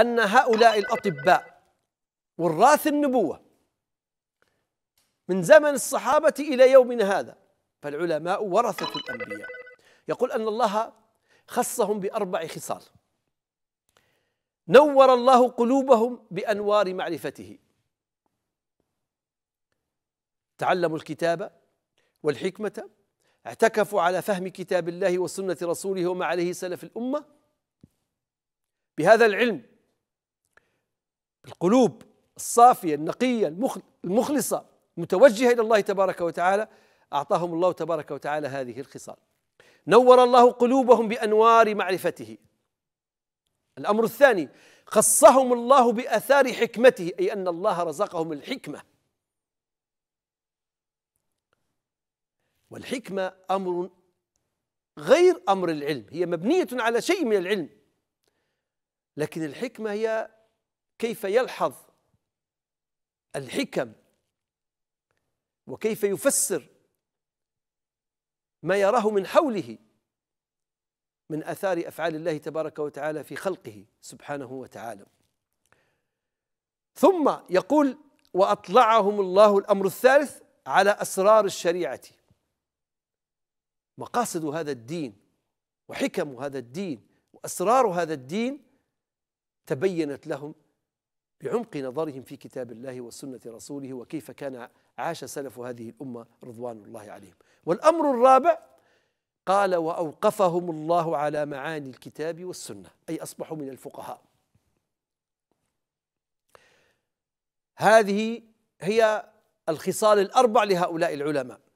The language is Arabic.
أن هؤلاء الأطباء وراث النبوة من زمن الصحابة إلى يومنا هذا فالعلماء ورثة الأنبياء يقول أن الله خصهم بأربع خصال نور الله قلوبهم بأنوار معرفته تعلموا الكتاب والحكمة اعتكفوا على فهم كتاب الله وسنة رسوله وما عليه سلف الأمة بهذا العلم القلوب الصافية النقية المخلصة متوجهة إلى الله تبارك وتعالى أعطاهم الله تبارك وتعالى هذه الخصال نور الله قلوبهم بأنوار معرفته الأمر الثاني خصهم الله بأثار حكمته أي أن الله رزقهم الحكمة والحكمة أمر غير أمر العلم هي مبنية على شيء من العلم لكن الحكمة هي كيف يلحظ الحكم وكيف يفسر ما يراه من حوله من اثار افعال الله تبارك وتعالى في خلقه سبحانه وتعالى ثم يقول واطلعهم الله الامر الثالث على اسرار الشريعه مقاصد هذا الدين وحكم هذا الدين واسرار هذا الدين تبينت لهم بعمق نظرهم في كتاب الله وسنة رسوله وكيف كان عاش سلف هذه الأمة رضوان الله عليهم والأمر الرابع قال وأوقفهم الله على معاني الكتاب والسنة أي أصبحوا من الفقهاء هذه هي الخصال الأربع لهؤلاء العلماء